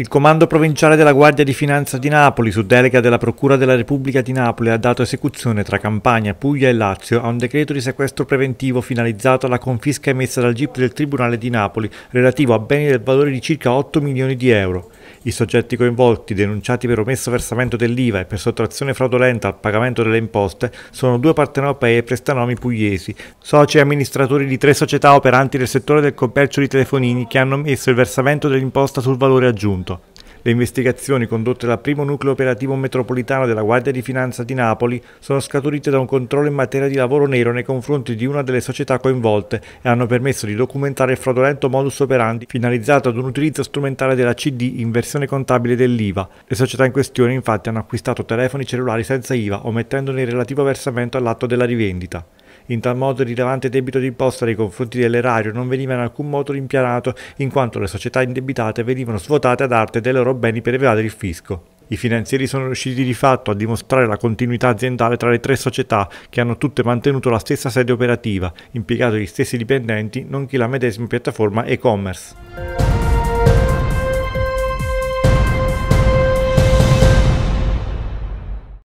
Il Comando Provinciale della Guardia di Finanza di Napoli, su delega della Procura della Repubblica di Napoli, ha dato esecuzione tra Campania, Puglia e Lazio a un decreto di sequestro preventivo finalizzato alla confisca emessa dal GIP del Tribunale di Napoli relativo a beni del valore di circa 8 milioni di euro. I soggetti coinvolti, denunciati per omesso versamento dell'IVA e per sottrazione fraudolenta al pagamento delle imposte, sono due partenopei e prestanomi pugliesi, soci e amministratori di tre società operanti nel settore del commercio di telefonini che hanno omesso il versamento dell'imposta sul valore aggiunto. Le investigazioni condotte dal primo nucleo operativo metropolitano della Guardia di Finanza di Napoli sono scaturite da un controllo in materia di lavoro nero nei confronti di una delle società coinvolte e hanno permesso di documentare il fraudolento modus operandi finalizzato ad un utilizzo strumentale della CD in versione contabile dell'IVA. Le società in questione infatti hanno acquistato telefoni cellulari senza IVA, omettendone il relativo versamento all'atto della rivendita. In tal modo il rilevante debito d'imposta nei confronti dell'erario non veniva in alcun modo rimpianato, in quanto le società indebitate venivano svuotate ad arte dei loro beni per evadere il fisco. I finanzieri sono riusciti di fatto a dimostrare la continuità aziendale tra le tre società, che hanno tutte mantenuto la stessa sede operativa, impiegato gli stessi dipendenti, nonché la medesima piattaforma e-commerce.